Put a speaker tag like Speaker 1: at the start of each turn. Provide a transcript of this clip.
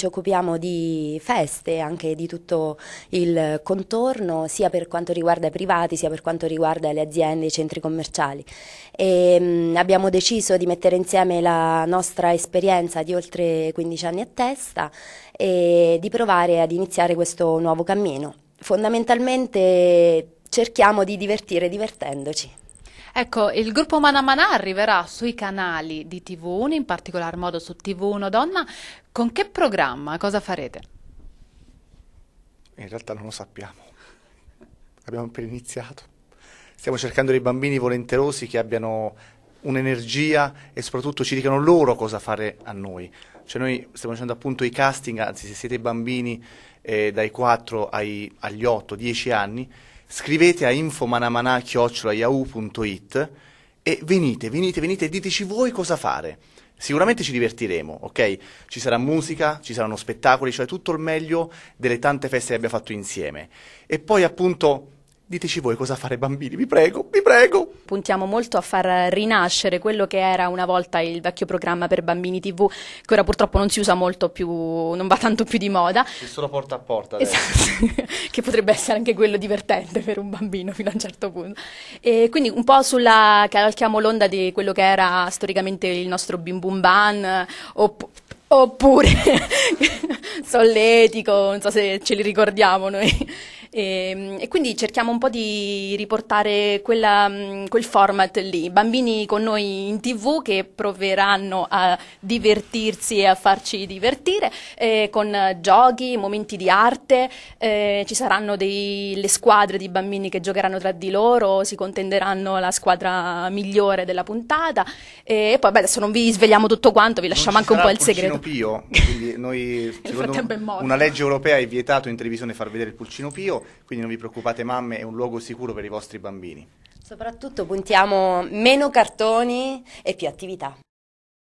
Speaker 1: Ci occupiamo di feste, anche di tutto il contorno, sia per quanto riguarda i privati, sia per quanto riguarda le aziende, i centri commerciali. E, ehm, mh, abbiamo deciso di mettere insieme la nostra esperienza di oltre 15 anni a testa e di provare ad iniziare questo nuovo cammino. Fondamentalmente cerchiamo di divertire divertendoci.
Speaker 2: Ecco, il gruppo Mana arriverà sui canali di TV1, in particolar modo su TV1 Donna. Con che programma? Cosa farete?
Speaker 3: In realtà non lo sappiamo. Abbiamo appena iniziato. Stiamo cercando dei bambini volenterosi che abbiano un'energia e soprattutto ci dicano loro cosa fare a noi. Cioè noi stiamo facendo appunto i casting, anzi se siete bambini eh, dai 4 ai, agli 8, 10 anni, scrivete a infomanamanà.yahoo.it e venite, venite, venite e diteci voi cosa fare. Sicuramente ci divertiremo, ok? Ci sarà musica, ci saranno spettacoli, cioè tutto il meglio delle tante feste che abbiamo fatto insieme. E poi appunto Diteci voi cosa fare bambini, vi prego, vi prego.
Speaker 2: Puntiamo molto a far rinascere quello che era una volta il vecchio programma per bambini TV, che ora purtroppo non si usa molto più, non va tanto più di moda.
Speaker 3: È solo porta a porta. Adesso. Esatto,
Speaker 2: che potrebbe essere anche quello divertente per un bambino fino a un certo punto. E quindi un po' sulla, calchiamo l'onda di quello che era storicamente il nostro bim bum ban, opp- oppure solletico, non so se ce li ricordiamo noi. E, ehm, e quindi cerchiamo un po' di riportare quella, mm, quel format lì, bambini con noi in tv che proveranno a divertirsi e a farci divertire eh, con giochi, momenti di arte, eh, ci saranno delle squadre di bambini che giocheranno tra di loro, si contenderanno la squadra migliore della puntata e poi beh, adesso non vi svegliamo tutto quanto, vi lasciamo anche un po' il segreto.
Speaker 3: Pio, noi, Nel frattempo è morto. Una legge europea è vietato in televisione far vedere il pulcino Pio, quindi non vi preoccupate mamme, è un luogo sicuro per i vostri bambini.
Speaker 1: Soprattutto puntiamo meno cartoni e più attività.